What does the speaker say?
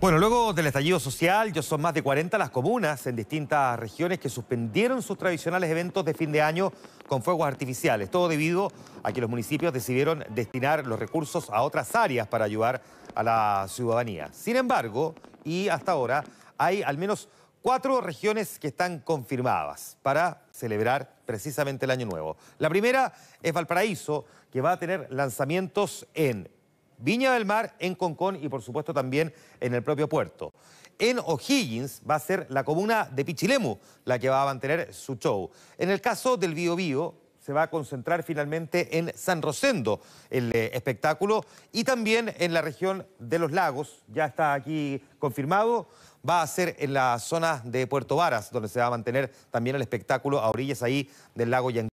Bueno, luego del estallido social, ya son más de 40 las comunas en distintas regiones que suspendieron sus tradicionales eventos de fin de año con fuegos artificiales, todo debido a que los municipios decidieron destinar los recursos a otras áreas para ayudar a la ciudadanía. Sin embargo, y hasta ahora, hay al menos cuatro regiones que están confirmadas para celebrar precisamente el Año Nuevo. La primera es Valparaíso, que va a tener lanzamientos en Viña del Mar, en Concón y por supuesto también en el propio puerto. En O'Higgins va a ser la comuna de Pichilemu la que va a mantener su show. En el caso del Bio Bio, se va a concentrar finalmente en San Rosendo el eh, espectáculo y también en la región de los lagos, ya está aquí confirmado, va a ser en la zona de Puerto Varas, donde se va a mantener también el espectáculo a orillas ahí del lago Yang